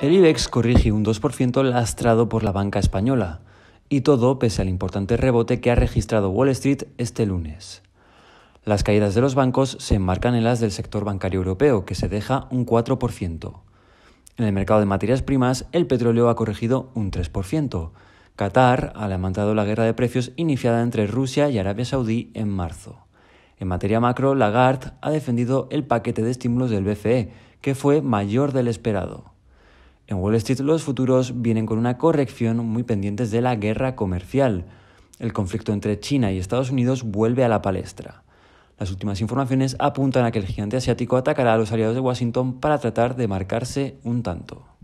El IBEX corrige un 2% lastrado por la banca española, y todo pese al importante rebote que ha registrado Wall Street este lunes. Las caídas de los bancos se enmarcan en las del sector bancario europeo, que se deja un 4%. En el mercado de materias primas, el petróleo ha corregido un 3%. Qatar ha levantado la guerra de precios iniciada entre Rusia y Arabia Saudí en marzo. En materia macro, Lagarde ha defendido el paquete de estímulos del BCE, que fue mayor del esperado. En Wall Street los futuros vienen con una corrección muy pendientes de la guerra comercial. El conflicto entre China y Estados Unidos vuelve a la palestra. Las últimas informaciones apuntan a que el gigante asiático atacará a los aliados de Washington para tratar de marcarse un tanto.